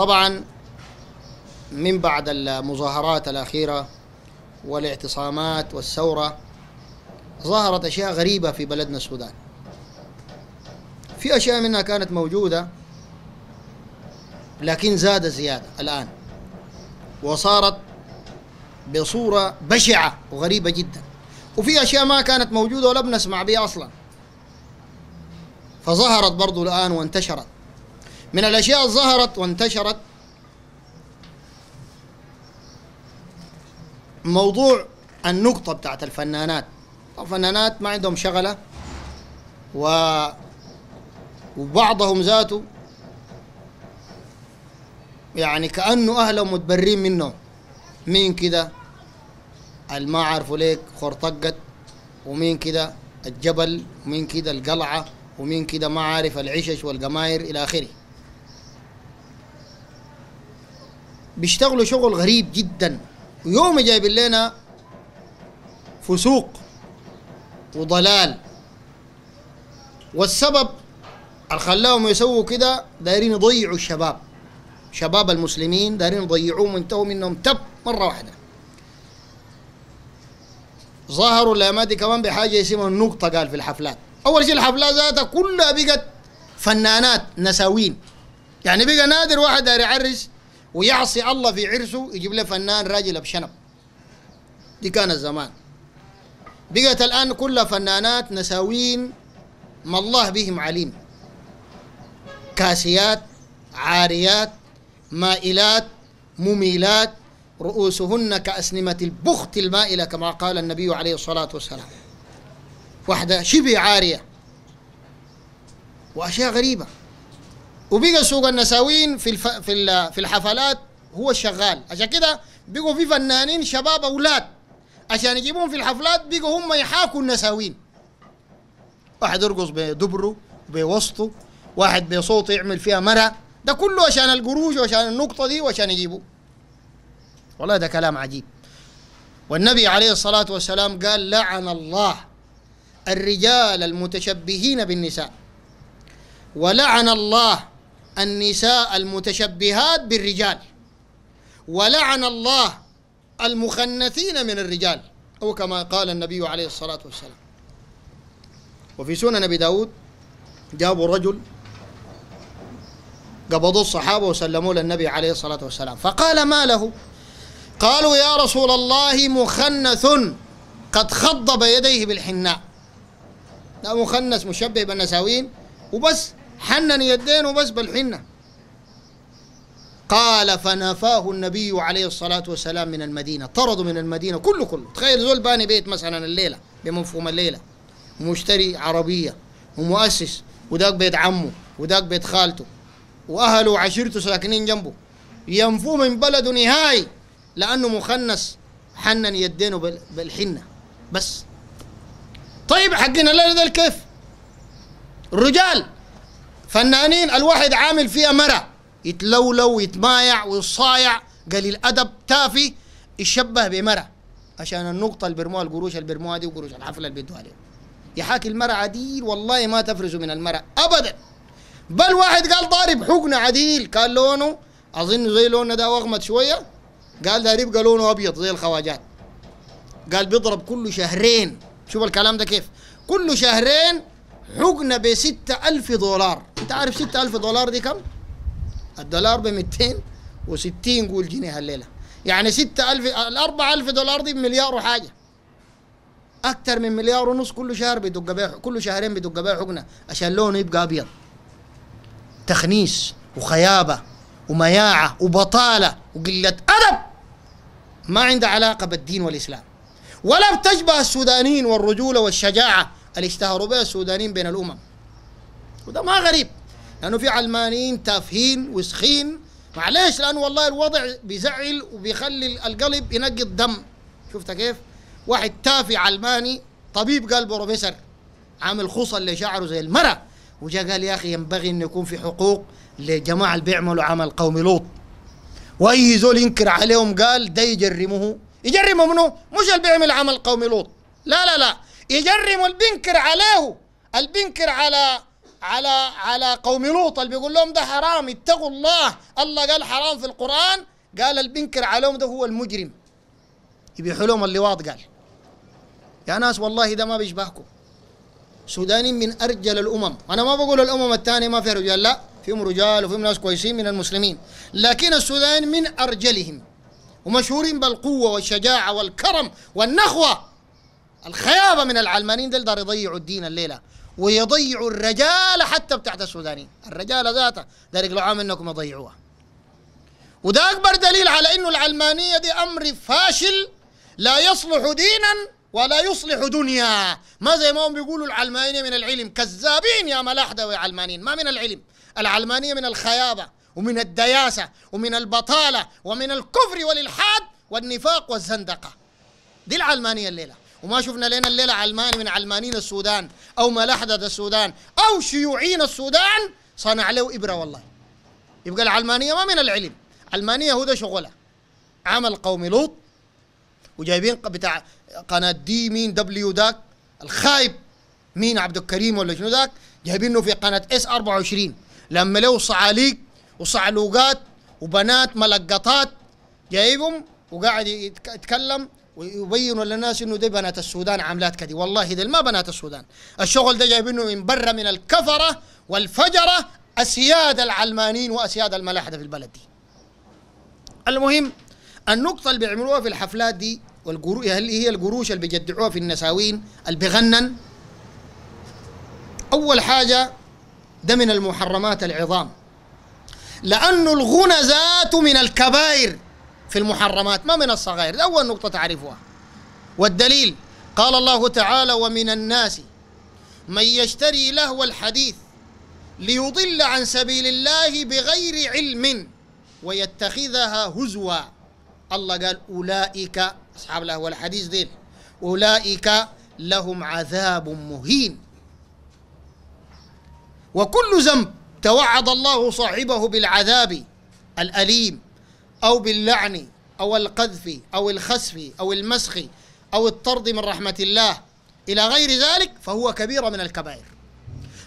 طبعا من بعد المظاهرات الأخيرة والاعتصامات والثورة ظهرت أشياء غريبة في بلدنا السودان في أشياء منها كانت موجودة لكن زاد زيادة الآن وصارت بصورة بشعة وغريبة جدا وفي أشياء ما كانت موجودة ولا بنسمع بها أصلا فظهرت برضو الآن وانتشرت من الأشياء ظهرت وانتشرت موضوع النقطة بتاعت الفنانات الفنانات ما عندهم شغلة و وبعضهم ذاته يعني كأنه أهلهم متبرين منهم مين كده الما عارفوا ليك خرطقت ومين كده الجبل ومين كده القلعة ومين كده ما عارف العشش والقماير إلى آخره بيشتغلوا شغل غريب جدا ويوم جايبين لنا فسوق وضلال والسبب اللي خلاهم يسووا كده دايرين يضيعوا الشباب شباب المسلمين دايرين يضيعوهم وانتهوا منهم تب مره واحده ظهروا الامادي كمان بحاجه اسمها النقطه قال في الحفلات اول شيء الحفلات ذاتها كلها بقت فنانات نساوين يعني بقى نادر واحد داير يعرس ويعصي الله في عرسه يجيب له فنان راجل بشنب دي كان الزمان بقت الآن كلها فنانات نساوين ما الله بهم عليم كاسيات عاريات مائلات مميلات رؤوسهن كأسنمة البخت المائلة كما قال النبي عليه الصلاة والسلام واحدة شبه عارية وأشياء غريبة وبقى سوق النساوين في الف... في ال... في الحفلات هو الشغال عشان كده بقوا في فنانين شباب اولاد عشان يجيبوهم في الحفلات بقوا هم يحاكوا النساوين واحد يرقص بدبره بوسطه واحد بصوته يعمل فيها مرة ده كله عشان القروش وعشان النقطة دي وعشان يجيبوا والله ده كلام عجيب والنبي عليه الصلاة والسلام قال لعن الله الرجال المتشبهين بالنساء ولعن الله النساء المتشبهات بالرجال ولعن الله المخنثين من الرجال أو كما قال النبي عليه الصلاة والسلام وفي سنن أبي داود جابوا رجل قبضوا الصحابة وسلموا للنبي عليه الصلاة والسلام فقال ما له قالوا يا رسول الله مخنث قد خضب يديه بالحناء لا مخنث مشبه بالنساوين وبس حنن يدينه بس بالحنة قال فنفاه النبي عليه الصلاة والسلام من المدينة طردوا من المدينة كله كله تخيل زول باني بيت مثلا الليلة بمفهوم الليلة ومشتري عربية ومؤسس وداك بيت عمه وداك بيت خالته وأهله وعشيرته ساكنين جنبه ينفوه من بلده نهائي لأنه مخنث حنن يدينه بالحنة بس طيب حقنا الليلة ده كيف الرجال فنانين الواحد عامل فيها مرة يتلولو ويتمايع ويصايع قليل أدب تافي يشبه بمرة عشان النقطة اللي بيرموها القروش اللي بيرموها دي وقروش الحفلة اللي بيدوها له يحاكي المرة عديل والله ما تفرزوا من المرة أبدا بل واحد قال ضارب حقنة عديل كان لونه أظن زي لوننا ده أغمد شوية قال ده يبقى لونه أبيض زي الخواجات قال بيضرب كل شهرين شوف الكلام ده كيف كل شهرين حقنا ب 6000 دولار انت عارف 6000 دولار دي كم؟ الدولار ب 260 قول جنيه الليله يعني 6000 ال 4000 دولار دي بمليار وحاجه اكثر من مليار ونص كل شهر بيدق بيها كل شهرين بيدق بيها حقنه عشان لونه يبقى ابيض تخنيس وخيابه ومياعه وبطاله وقله ادب ما عندها علاقه بالدين والاسلام ولا بتشبه السودانيين والرجوله والشجاعه اللي اشتهروا بها السودانيين بين الامم وده ما غريب لانه في علمانيين تافهين وسخين معلش لانه والله الوضع بيزعل وبيخلي القلب ينقي الدم شفت كيف؟ واحد تافه علماني طبيب قال بروفيسور عامل خصا اللي شعره زي المرة وجا قال يا اخي ينبغي انه يكون في حقوق لجماعه اللي بيعملوا عمل قومي لوط واي زول ينكر عليهم قال ده يجرمه يجرمه منه مش اللي بيعمل عمل قومي لوط لا لا لا يجرموا البنكر عليه البنكر على على على قوم لوط اللي بيقول لهم ده حرام اتقوا الله الله قال حرام في القرآن قال البنكر عليهم ده هو المجرم يبيحوا لهم اللواط قال يا ناس والله ده ما بيشبهكم سوداني من ارجل الامم انا ما بقول الامم الثانيه ما فيها رجال لا فيهم رجال وفيهم ناس كويسين من المسلمين لكن السودان من ارجلهم ومشهورين بالقوه والشجاعه والكرم والنخوه الخيابه من العلمانيين دل دار يضيعوا الدين الليله ويضيعوا الرجاله حتى بتاعت السودانيين الرجاله ذاته دار يقلعوها منكم يضيعوها وده اكبر دليل على انه العلمانيه دي امر فاشل لا يصلح دينا ولا يصلح دنيا ما زي ما هم بيقولوا العلمانية من العلم كذابين يا ملاحدة يا علمانيين ما من العلم العلمانية من الخيابة ومن الدياسة ومن البطالة ومن الكفر والإلحاد والنفاق والزندقة دي العلمانية الليلة وما شفنا لنا الليله علماني من علمانين السودان او ملاحده السودان او شيوعيين السودان صنع له ابره والله يبقى العلمانيه ما من العلم علمانيه هو ده شغله عمل قوم لوط وجايبين بتاع قناه دي مين دبليو داك الخايب مين عبد الكريم ولا شنو ذاك جايبينه في قناه اس 24 لما له صعاليق وصعلوقات وبنات ملقطات جايبهم وقاعد يتكلم ويبينوا للناس انه دي بنات السودان عاملات كده والله دي ما بنات السودان الشغل ده جايبينه من برا من الكفره والفجره اسياد العلمانيين واسياد الملاحده في البلد دي المهم النقطة اللي بيعملوها في الحفلات دي والقروش هل هي القروش اللي بيجدعوها في النساوين اللي بغنن أول حاجة ده من المحرمات العظام لأنه الغنى ذاته من الكبائر في المحرمات ما منصة غير أول نقطة تعرفها والدليل قال الله تعالى ومن الناس من يشتري لهو الحديث ليضل عن سبيل الله بغير علم ويتخذها هزوا الله قال أولئك أصحاب لهو الحديث ذيل أولئك لهم عذاب مهين وكل ذنب توعد الله صاحبه بالعذاب الأليم أو باللعن أو القذف أو الخسف أو المسخ أو الطرد من رحمة الله إلى غير ذلك فهو كبيرة من الكبائر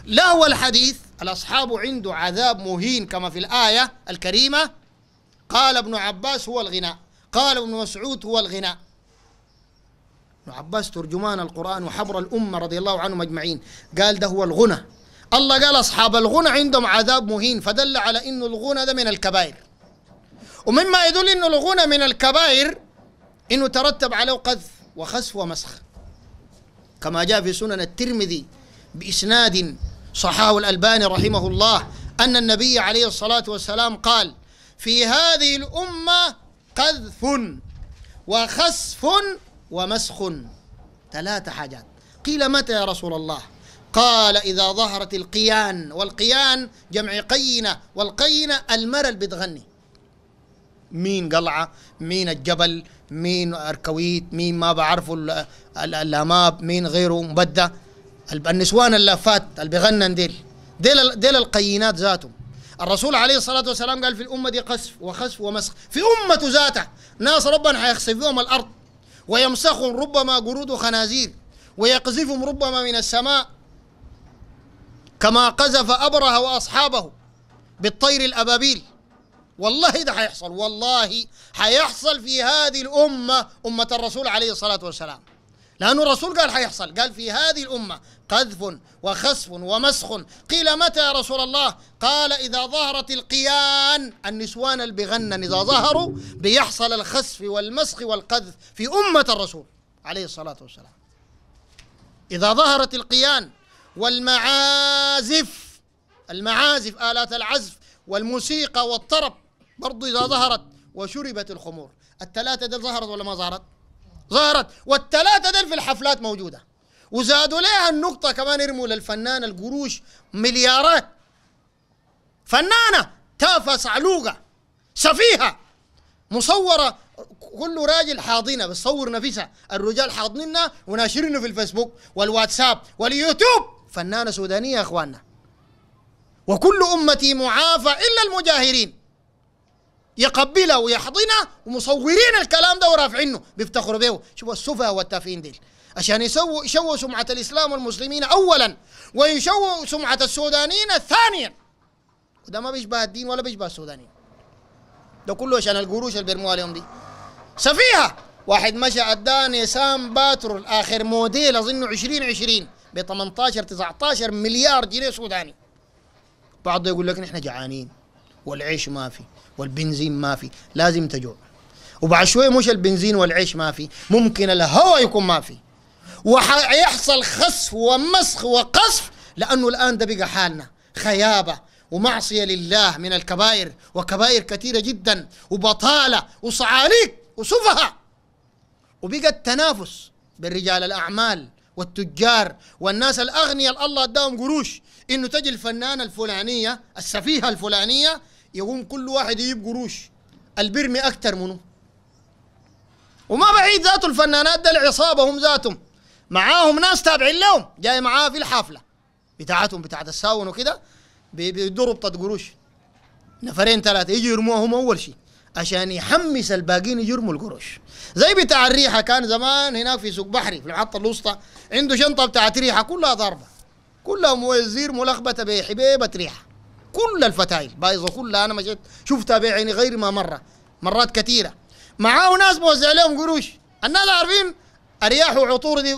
لا هو الحديث الأصحاب عنده عذاب مهين كما في الآية الكريمة قال ابن عباس هو الغناء قال ابن مسعود هو الغناء ابن عباس ترجمان القرآن وحبر الأمة رضي الله عنهم أجمعين قال ده هو الغنى الله قال أصحاب الغنى عندهم عذاب مهين فدل على أنه الغنى ده من الكبائر ومما يدل انه الغنى من الكبائر أنه ترتب عليه قذف وخسف ومسخ كما جاء في سنن الترمذي بإسناد صحاه الألباني رحمه الله أن النبي عليه الصلاة والسلام قال في هذه الأمة قذف وخسف ومسخ ثلاث حاجات قيل متى يا رسول الله قال إذا ظهرت القيان والقيان جمع قينة والقينة المرة اللي بتغني مين قلعة مين الجبل مين أركويت مين ما بعرفه الأماب مين غيره مبدة النسوان اللافات اللي بغنن ديل ديل, ديل القينات ذاتهم الرسول عليه الصلاة والسلام قال في الأمة دي قصف وخسف ومسخ في أمة ذاتها ناس ربنا حيخسف بهم الأرض ويمسخهم ربما قرود خنازير ويقذفهم ربما من السماء كما قذف أبرهة وأصحابه بالطير الأبابيل والله ده هيحصل والله هيحصل في هذه الأمة أمة الرسول عليه الصلاة والسلام لأنه الرسول قال هيحصل قال في هذه الأمة قذف وخسف ومسخ قيل متى يا رسول الله قال إذا ظهرت القيان النسوان اللي إذا ظهروا بيحصل الخسف والمسخ والقذف في أمة الرسول عليه الصلاة والسلام إذا ظهرت القيان والمعازف المعازف آلات العزف والموسيقى والطرب برضو إذا ظهرت وشربت الخمور الثلاثة دل ظهرت ولا ما ظهرت ظهرت والثلاثة دل في الحفلات موجودة وزادوا لها النقطة كمان يرموا للفنان القروش مليارات فنانة تافهة صعلوقة سفيهة مصورة كل راجل حاضنة بتصور نفسها الرجال حاضنينها وناشرينه في الفيسبوك والواتساب واليوتيوب فنانة سودانية يا اخواننا وكل أمتي معافى إلا المجاهرين يقبلها ويحضنها ومصورين الكلام ده ورافعينه بيفتخروا به شوفوا السفهاء والتافهين ديل عشان يسووا يشووا سمعة الإسلام والمسلمين أولا ويشووا سمعة السودانيين ثانيا وده ما بيشبه الدين ولا بيشبه السودانيين ده كله عشان القروش اللي بيرموها اليوم دي سفيهة واحد مشى اداني سام باترول اخر موديل اظنه 2020 ب 18 19 مليار جنيه سوداني بعضه يقول لك نحن جعانين والعيش ما في والبنزين ما في لازم تجوع وبعد شوية مش البنزين والعيش ما في ممكن الهواء يكون ما في وحيحصل خسف ومسخ وقصف لأنه الآن ده بقى حالنا خيابة ومعصية لله من الكبائر وكبائر كثيرة جدا وبطالة وصعاليك وسفهاء وبقى التنافس بين رجال الأعمال والتجار والناس الأغنياء الله اداهم قروش إنه تجي الفنانة الفلانية السفيهة الفلانية يقوم كل واحد يجيب قروش البرمي اكتر منه وما بعيد ذاته الفنانات ده العصابه هم ذاتهم معاهم ناس تابعين لهم جاي معاه في الحفله بتاعتهم بتاعت الساون وكده بيدوا ربطه قروش نفرين ثلاثه يجوا يرموهم اول شيء عشان يحمس الباقيين يرموا القروش زي بتاع الريحه كان زمان هناك في سوق بحري في المحطه الوسطى عنده شنطه بتاعت ريحه كلها ضربه كلها موزير ملخبطه بحبيبه ريحه كل الفتايل بايظه كلها انا مشيت شفتها بعيني غير ما مره مرات كثيره معاه ناس موزع لهم قروش الناس عارفين ارياح وعطور دي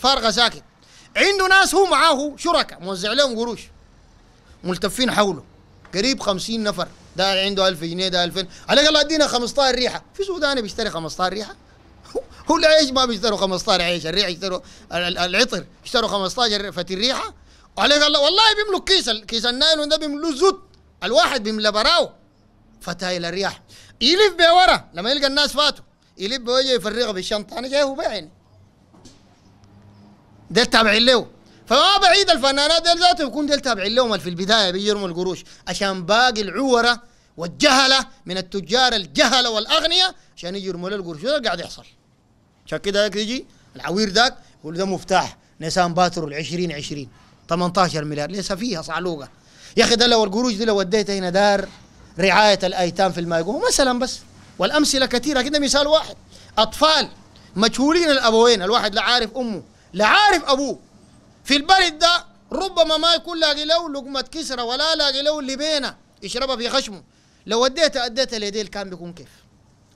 فارغه ساكت عنده ناس هو معاه شركاء موزع لهم قروش ملتفين حوله قريب خمسين نفر ده عنده 1000 جنيه ده 2000 عليك الله ادينا 15 ريحه في سوداني بيشتري 15 ريحه هو العيش ما بيشتروا 15 عيش الريحه يشتروا العطر يشتروا 15 فتي الريحه عليك الله والله بيملوا كيس كيس النايلون ده بيملوا زوت الواحد بيملى براو فتايل الرياح يلف بورا لما يلقى الناس فاتوا يلف بوجهه يفرغه بالشنطه انا جاي هو يعني. ده تابعين له فما بعيد الفنانات ديل ذاته يكون ديل تابعين لهم في البدايه بيرموا القروش عشان باقي العوره والجهله من التجار الجهله والاغنياء عشان يجرموا له القروش ده قاعد يحصل عشان كده يجي العوير ذاك يقول ده مفتاح نسان باتر ال 20 20 18 مليار لسه فيها صعلوقه يا اخي ده لو القروش دي لو وديتها هنا دار رعايه الايتام في المايقوم مثلا بس والامثله كثيره كده مثال واحد اطفال مجهولين الابوين الواحد لا عارف امه لا عارف ابوه في البلد ده ربما ما يكون لاقي له لقمه كسره ولا لاقي له لبينه يشربها في خشمه لو وديتها اديتها لديل كان بيكون كيف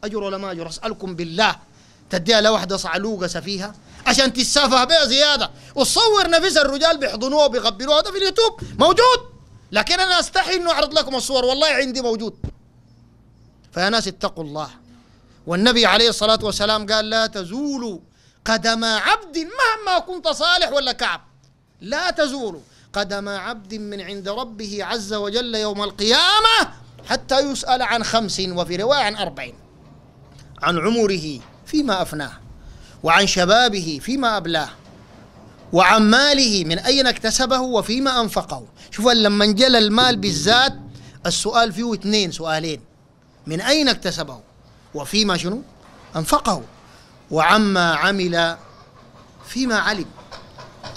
اجر ولا ما اجر اسالكم بالله تديها لوحده صعلوقه سفيهه عشان تتسافه بها زياده وتصور نفسها الرجال بيحضنوها وبيغبروها هذا في اليوتيوب موجود لكن انا استحي انه اعرض لكم الصور والله عندي موجود فيا ناس اتقوا الله والنبي عليه الصلاه والسلام قال لا تزولوا قدم عبد مهما كنت صالح ولا كعب لا تزول قدم عبد من عند ربه عز وجل يوم القيامه حتى يسال عن خمس وفي روايه عن اربعين عن عمره فيما أفناه وعن شبابه فيما أبلاه وعن ماله من أين اكتسبه وفيما أنفقه شوف لما انجل المال بالذات السؤال فيه اثنين سؤالين من أين اكتسبه وفيما شنو أنفقه وعما عمل فيما علم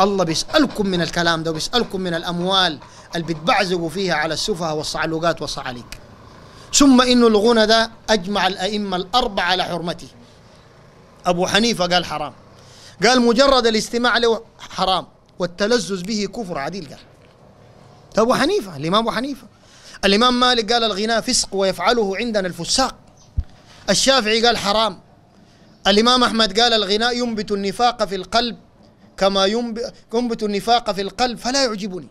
الله بيسألكم من الكلام ده وبيسألكم من الأموال اللي بتبعزقوا فيها على السفهاء والصعلوقات والصعاليك ثم إنه الغنى ده أجمع الأئمة الأربعة على حرمته أبو حنيفة قال حرام قال مجرد الاستماع له حرام والتلذذ به كفر عديل قال أبو حنيفة الإمام أبو حنيفة الإمام مالك قال الغناء فسق ويفعله عندنا الفساق الشافعي قال حرام الإمام أحمد قال الغناء ينبت النفاق في القلب كما ينبت النفاق في القلب فلا يعجبني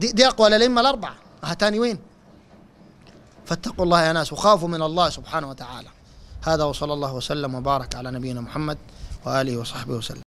دي, دي أقوال الأئمة الأربعة أهتاني وين فاتقوا الله يا ناس وخافوا من الله سبحانه وتعالى هذا وصلى الله وسلم وبارك على نبينا محمد وآله وصحبه وسلم